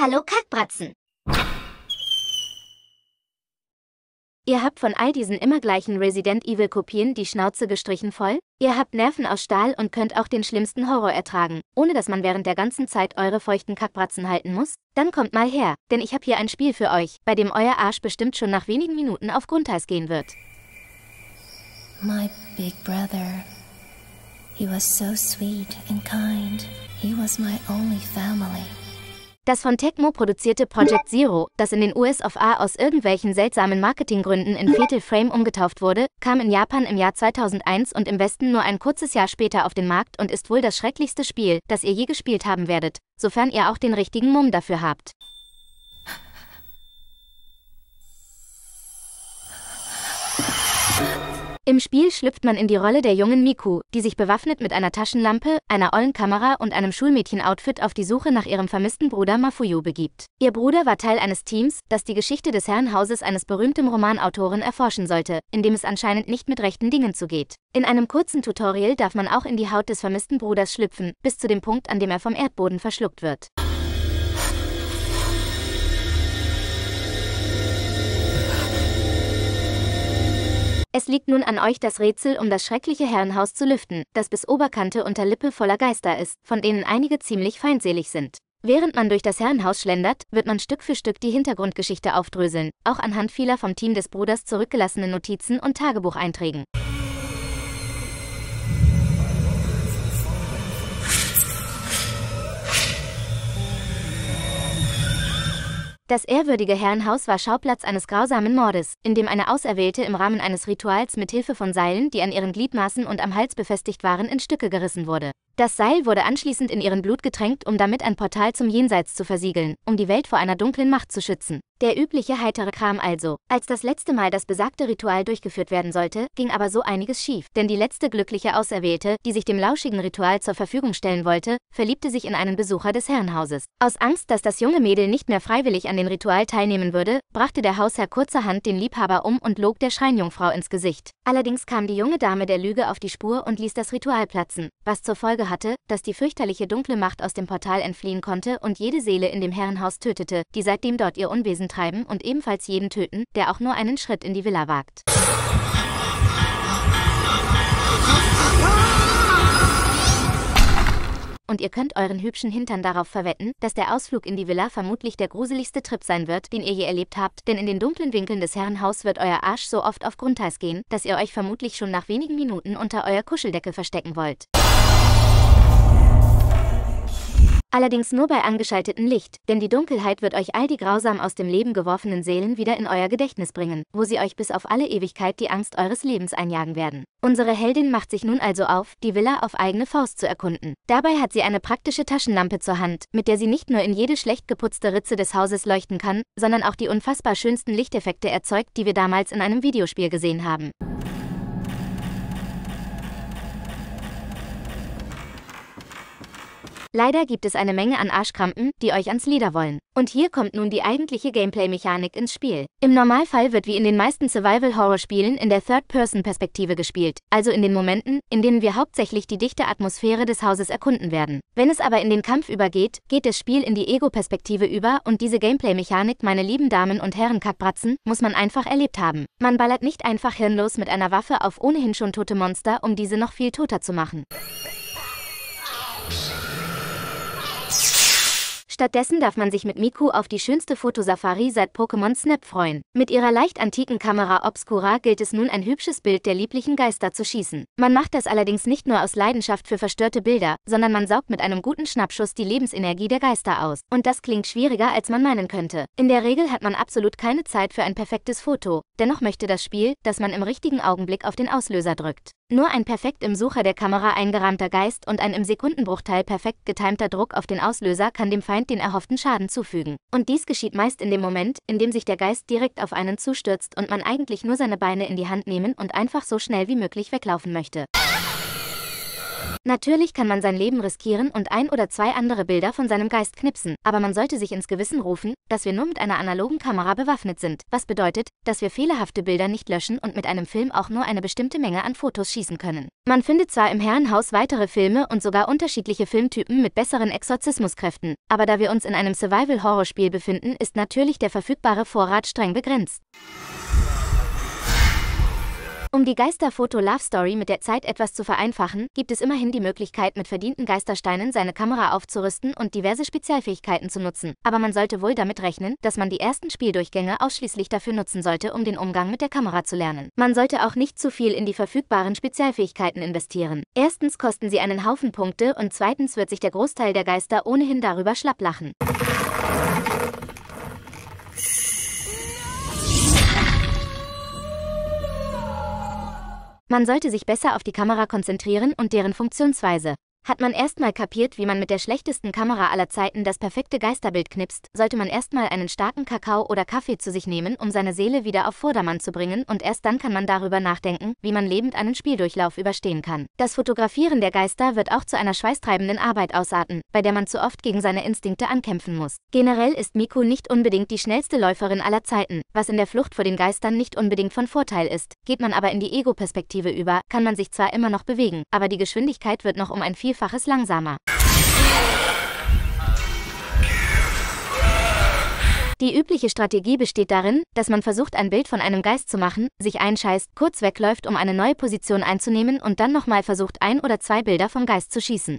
Hallo Kackbratzen! Ihr habt von all diesen immer gleichen Resident Evil Kopien die Schnauze gestrichen voll? Ihr habt Nerven aus Stahl und könnt auch den schlimmsten Horror ertragen, ohne dass man während der ganzen Zeit eure feuchten Kackbratzen halten muss? Dann kommt mal her, denn ich habe hier ein Spiel für euch, bei dem euer Arsch bestimmt schon nach wenigen Minuten auf Grundeis gehen wird. My big brother. He was so sweet and kind. He was my only family. Das von Tecmo produzierte Project Zero, das in den US aus irgendwelchen seltsamen Marketinggründen in Fatal Frame umgetauft wurde, kam in Japan im Jahr 2001 und im Westen nur ein kurzes Jahr später auf den Markt und ist wohl das schrecklichste Spiel, das ihr je gespielt haben werdet, sofern ihr auch den richtigen Mumm dafür habt. Im Spiel schlüpft man in die Rolle der jungen Miku, die sich bewaffnet mit einer Taschenlampe, einer Ollenkamera und einem Schulmädchen-Outfit auf die Suche nach ihrem vermissten Bruder Mafuyu begibt. Ihr Bruder war Teil eines Teams, das die Geschichte des Herrenhauses eines berühmten Romanautoren erforschen sollte, in dem es anscheinend nicht mit rechten Dingen zugeht. In einem kurzen Tutorial darf man auch in die Haut des vermissten Bruders schlüpfen, bis zu dem Punkt, an dem er vom Erdboden verschluckt wird. Es liegt nun an euch, das Rätsel um das schreckliche Herrenhaus zu lüften, das bis Oberkante unter Lippe voller Geister ist, von denen einige ziemlich feindselig sind. Während man durch das Herrenhaus schlendert, wird man Stück für Stück die Hintergrundgeschichte aufdröseln, auch anhand vieler vom Team des Bruders zurückgelassenen Notizen und Tagebucheinträgen. Das ehrwürdige Herrenhaus war Schauplatz eines grausamen Mordes, in dem eine Auserwählte im Rahmen eines Rituals mit Hilfe von Seilen, die an ihren Gliedmaßen und am Hals befestigt waren, in Stücke gerissen wurde. Das Seil wurde anschließend in ihren Blut getränkt, um damit ein Portal zum Jenseits zu versiegeln, um die Welt vor einer dunklen Macht zu schützen. Der übliche heitere Kram also. Als das letzte Mal das besagte Ritual durchgeführt werden sollte, ging aber so einiges schief, denn die letzte glückliche Auserwählte, die sich dem lauschigen Ritual zur Verfügung stellen wollte, verliebte sich in einen Besucher des Herrenhauses. Aus Angst, dass das junge Mädel nicht mehr freiwillig an dem Ritual teilnehmen würde, brachte der Hausherr kurzerhand den Liebhaber um und log der Schreinjungfrau ins Gesicht. Allerdings kam die junge Dame der Lüge auf die Spur und ließ das Ritual platzen, was zur Folge hatte, dass die fürchterliche dunkle Macht aus dem Portal entfliehen konnte und jede Seele in dem Herrenhaus tötete, die seitdem dort ihr Unwesen treiben und ebenfalls jeden töten, der auch nur einen Schritt in die Villa wagt. und ihr könnt euren hübschen Hintern darauf verwetten, dass der Ausflug in die Villa vermutlich der gruseligste Trip sein wird, den ihr je erlebt habt, denn in den dunklen Winkeln des Herrenhaus wird euer Arsch so oft auf Grundheiß gehen, dass ihr euch vermutlich schon nach wenigen Minuten unter euer Kuscheldecke verstecken wollt. Allerdings nur bei angeschaltetem Licht, denn die Dunkelheit wird euch all die grausam aus dem Leben geworfenen Seelen wieder in euer Gedächtnis bringen, wo sie euch bis auf alle Ewigkeit die Angst eures Lebens einjagen werden. Unsere Heldin macht sich nun also auf, die Villa auf eigene Faust zu erkunden. Dabei hat sie eine praktische Taschenlampe zur Hand, mit der sie nicht nur in jede schlecht geputzte Ritze des Hauses leuchten kann, sondern auch die unfassbar schönsten Lichteffekte erzeugt, die wir damals in einem Videospiel gesehen haben. Leider gibt es eine Menge an Arschkrampen, die euch ans Lieder wollen. Und hier kommt nun die eigentliche Gameplay-Mechanik ins Spiel. Im Normalfall wird wie in den meisten Survival-Horror-Spielen in der Third-Person-Perspektive gespielt, also in den Momenten, in denen wir hauptsächlich die dichte Atmosphäre des Hauses erkunden werden. Wenn es aber in den Kampf übergeht, geht das Spiel in die Ego-Perspektive über und diese Gameplay-Mechanik, meine lieben Damen und Herren Kackbratzen, muss man einfach erlebt haben. Man ballert nicht einfach hirnlos mit einer Waffe auf ohnehin schon tote Monster, um diese noch viel toter zu machen. Stattdessen darf man sich mit Miku auf die schönste Fotosafari seit Pokémon Snap freuen. Mit ihrer leicht antiken Kamera Obscura gilt es nun ein hübsches Bild der lieblichen Geister zu schießen. Man macht das allerdings nicht nur aus Leidenschaft für verstörte Bilder, sondern man saugt mit einem guten Schnappschuss die Lebensenergie der Geister aus. Und das klingt schwieriger, als man meinen könnte. In der Regel hat man absolut keine Zeit für ein perfektes Foto. Dennoch möchte das Spiel, dass man im richtigen Augenblick auf den Auslöser drückt. Nur ein perfekt im Sucher der Kamera eingerahmter Geist und ein im Sekundenbruchteil perfekt getimter Druck auf den Auslöser kann dem Feind den erhofften Schaden zufügen. Und dies geschieht meist in dem Moment, in dem sich der Geist direkt auf einen zustürzt und man eigentlich nur seine Beine in die Hand nehmen und einfach so schnell wie möglich weglaufen möchte. Natürlich kann man sein Leben riskieren und ein oder zwei andere Bilder von seinem Geist knipsen, aber man sollte sich ins Gewissen rufen, dass wir nur mit einer analogen Kamera bewaffnet sind, was bedeutet, dass wir fehlerhafte Bilder nicht löschen und mit einem Film auch nur eine bestimmte Menge an Fotos schießen können. Man findet zwar im Herrenhaus weitere Filme und sogar unterschiedliche Filmtypen mit besseren Exorzismuskräften, aber da wir uns in einem Survival-Horror-Spiel befinden, ist natürlich der verfügbare Vorrat streng begrenzt. Um die Geisterfoto-Love-Story mit der Zeit etwas zu vereinfachen, gibt es immerhin die Möglichkeit, mit verdienten Geistersteinen seine Kamera aufzurüsten und diverse Spezialfähigkeiten zu nutzen. Aber man sollte wohl damit rechnen, dass man die ersten Spieldurchgänge ausschließlich dafür nutzen sollte, um den Umgang mit der Kamera zu lernen. Man sollte auch nicht zu viel in die verfügbaren Spezialfähigkeiten investieren. Erstens kosten sie einen Haufen Punkte und zweitens wird sich der Großteil der Geister ohnehin darüber schlapplachen. Man sollte sich besser auf die Kamera konzentrieren und deren Funktionsweise. Hat man erstmal kapiert, wie man mit der schlechtesten Kamera aller Zeiten das perfekte Geisterbild knipst, sollte man erstmal einen starken Kakao oder Kaffee zu sich nehmen, um seine Seele wieder auf Vordermann zu bringen und erst dann kann man darüber nachdenken, wie man lebend einen Spieldurchlauf überstehen kann. Das Fotografieren der Geister wird auch zu einer schweißtreibenden Arbeit ausarten, bei der man zu oft gegen seine Instinkte ankämpfen muss. Generell ist Miku nicht unbedingt die schnellste Läuferin aller Zeiten, was in der Flucht vor den Geistern nicht unbedingt von Vorteil ist. Geht man aber in die Ego-Perspektive über, kann man sich zwar immer noch bewegen, aber die Geschwindigkeit wird noch um ein Vielfaches Vielfaches langsamer. Die übliche Strategie besteht darin, dass man versucht, ein Bild von einem Geist zu machen, sich einscheißt, kurz wegläuft, um eine neue Position einzunehmen und dann nochmal versucht, ein oder zwei Bilder vom Geist zu schießen.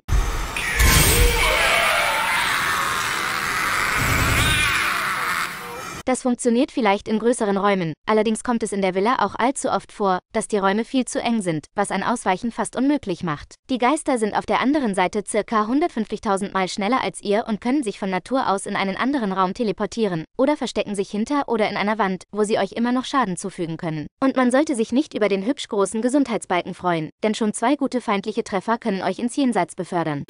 Das funktioniert vielleicht in größeren Räumen, allerdings kommt es in der Villa auch allzu oft vor, dass die Räume viel zu eng sind, was ein Ausweichen fast unmöglich macht. Die Geister sind auf der anderen Seite ca. 150.000 Mal schneller als ihr und können sich von Natur aus in einen anderen Raum teleportieren oder verstecken sich hinter oder in einer Wand, wo sie euch immer noch Schaden zufügen können. Und man sollte sich nicht über den hübsch großen Gesundheitsbalken freuen, denn schon zwei gute feindliche Treffer können euch ins Jenseits befördern.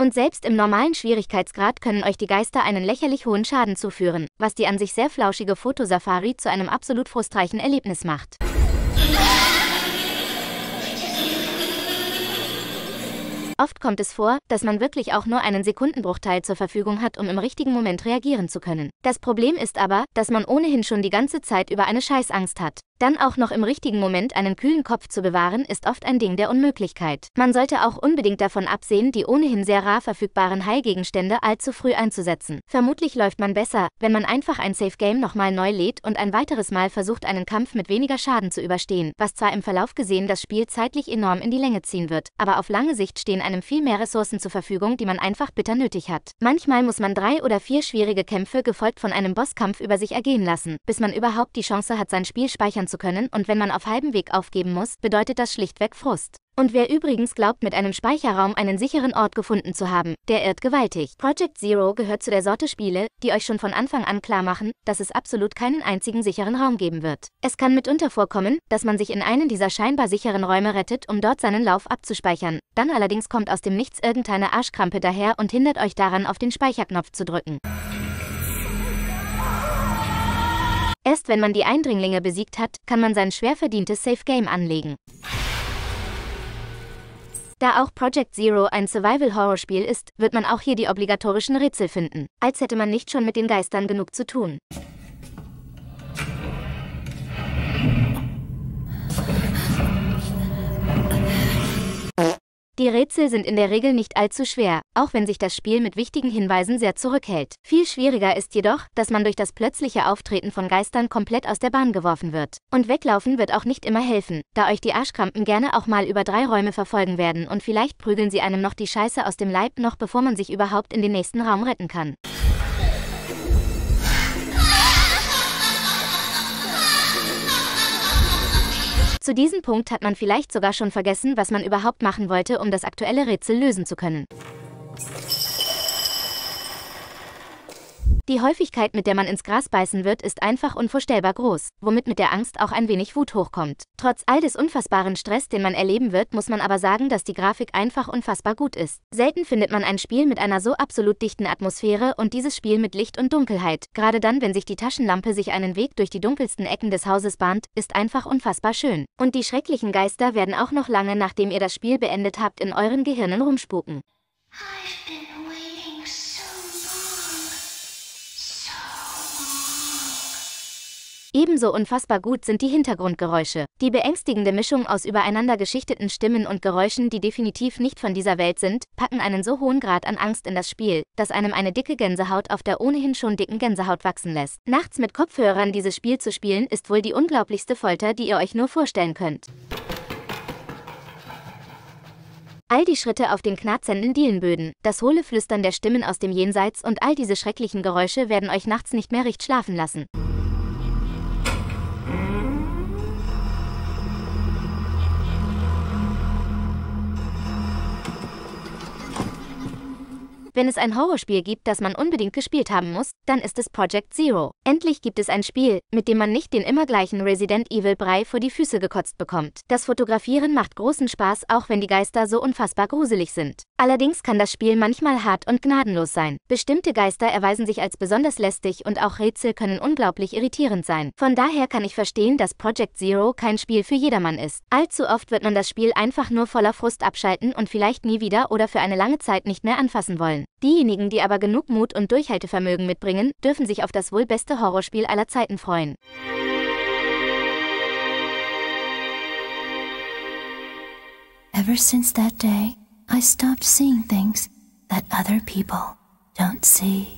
Und selbst im normalen Schwierigkeitsgrad können euch die Geister einen lächerlich hohen Schaden zuführen, was die an sich sehr flauschige Fotosafari zu einem absolut frustreichen Erlebnis macht. Oft kommt es vor, dass man wirklich auch nur einen Sekundenbruchteil zur Verfügung hat, um im richtigen Moment reagieren zu können. Das Problem ist aber, dass man ohnehin schon die ganze Zeit über eine Scheißangst hat. Dann auch noch im richtigen Moment einen kühlen Kopf zu bewahren, ist oft ein Ding der Unmöglichkeit. Man sollte auch unbedingt davon absehen, die ohnehin sehr rar verfügbaren Heilgegenstände allzu früh einzusetzen. Vermutlich läuft man besser, wenn man einfach ein Safe Game nochmal neu lädt und ein weiteres Mal versucht, einen Kampf mit weniger Schaden zu überstehen, was zwar im Verlauf gesehen das Spiel zeitlich enorm in die Länge ziehen wird, aber auf lange Sicht stehen einem viel mehr Ressourcen zur Verfügung, die man einfach bitter nötig hat. Manchmal muss man drei oder vier schwierige Kämpfe gefolgt von einem Bosskampf über sich ergehen lassen, bis man überhaupt die Chance hat, sein Spiel speichern zu können und wenn man auf halbem Weg aufgeben muss, bedeutet das schlichtweg Frust. Und wer übrigens glaubt, mit einem Speicherraum einen sicheren Ort gefunden zu haben, der irrt gewaltig. Project Zero gehört zu der Sorte Spiele, die euch schon von Anfang an klar machen, dass es absolut keinen einzigen sicheren Raum geben wird. Es kann mitunter vorkommen, dass man sich in einen dieser scheinbar sicheren Räume rettet, um dort seinen Lauf abzuspeichern. Dann allerdings kommt aus dem Nichts irgendeine Arschkrampe daher und hindert euch daran, auf den Speicherknopf zu drücken. Erst wenn man die Eindringlinge besiegt hat, kann man sein schwer verdientes Safe Game anlegen. Da auch Project Zero ein Survival-Horror-Spiel ist, wird man auch hier die obligatorischen Rätsel finden, als hätte man nicht schon mit den Geistern genug zu tun. Die Rätsel sind in der Regel nicht allzu schwer, auch wenn sich das Spiel mit wichtigen Hinweisen sehr zurückhält. Viel schwieriger ist jedoch, dass man durch das plötzliche Auftreten von Geistern komplett aus der Bahn geworfen wird. Und weglaufen wird auch nicht immer helfen, da euch die Arschkrampen gerne auch mal über drei Räume verfolgen werden und vielleicht prügeln sie einem noch die Scheiße aus dem Leib noch bevor man sich überhaupt in den nächsten Raum retten kann. Zu diesem Punkt hat man vielleicht sogar schon vergessen, was man überhaupt machen wollte, um das aktuelle Rätsel lösen zu können. Die Häufigkeit, mit der man ins Gras beißen wird, ist einfach unvorstellbar groß, womit mit der Angst auch ein wenig Wut hochkommt. Trotz all des unfassbaren Stress, den man erleben wird, muss man aber sagen, dass die Grafik einfach unfassbar gut ist. Selten findet man ein Spiel mit einer so absolut dichten Atmosphäre und dieses Spiel mit Licht und Dunkelheit. Gerade dann, wenn sich die Taschenlampe sich einen Weg durch die dunkelsten Ecken des Hauses bahnt, ist einfach unfassbar schön. Und die schrecklichen Geister werden auch noch lange, nachdem ihr das Spiel beendet habt, in euren Gehirnen rumspuken. Hi, Ebenso unfassbar gut sind die Hintergrundgeräusche. Die beängstigende Mischung aus übereinander geschichteten Stimmen und Geräuschen, die definitiv nicht von dieser Welt sind, packen einen so hohen Grad an Angst in das Spiel, dass einem eine dicke Gänsehaut auf der ohnehin schon dicken Gänsehaut wachsen lässt. Nachts mit Kopfhörern dieses Spiel zu spielen, ist wohl die unglaublichste Folter, die ihr euch nur vorstellen könnt. All die Schritte auf den knarzenden Dielenböden, das hohle Flüstern der Stimmen aus dem Jenseits und all diese schrecklichen Geräusche werden euch nachts nicht mehr recht schlafen lassen. Wenn es ein Horrorspiel gibt, das man unbedingt gespielt haben muss, dann ist es Project Zero. Endlich gibt es ein Spiel, mit dem man nicht den immer gleichen Resident Evil Brei vor die Füße gekotzt bekommt. Das Fotografieren macht großen Spaß, auch wenn die Geister so unfassbar gruselig sind. Allerdings kann das Spiel manchmal hart und gnadenlos sein. Bestimmte Geister erweisen sich als besonders lästig und auch Rätsel können unglaublich irritierend sein. Von daher kann ich verstehen, dass Project Zero kein Spiel für jedermann ist. Allzu oft wird man das Spiel einfach nur voller Frust abschalten und vielleicht nie wieder oder für eine lange Zeit nicht mehr anfassen wollen. Diejenigen, die aber genug Mut und Durchhaltevermögen mitbringen, dürfen sich auf das wohl beste Horrorspiel aller Zeiten freuen. Ever since that day, I stopped seeing things that other people don't see.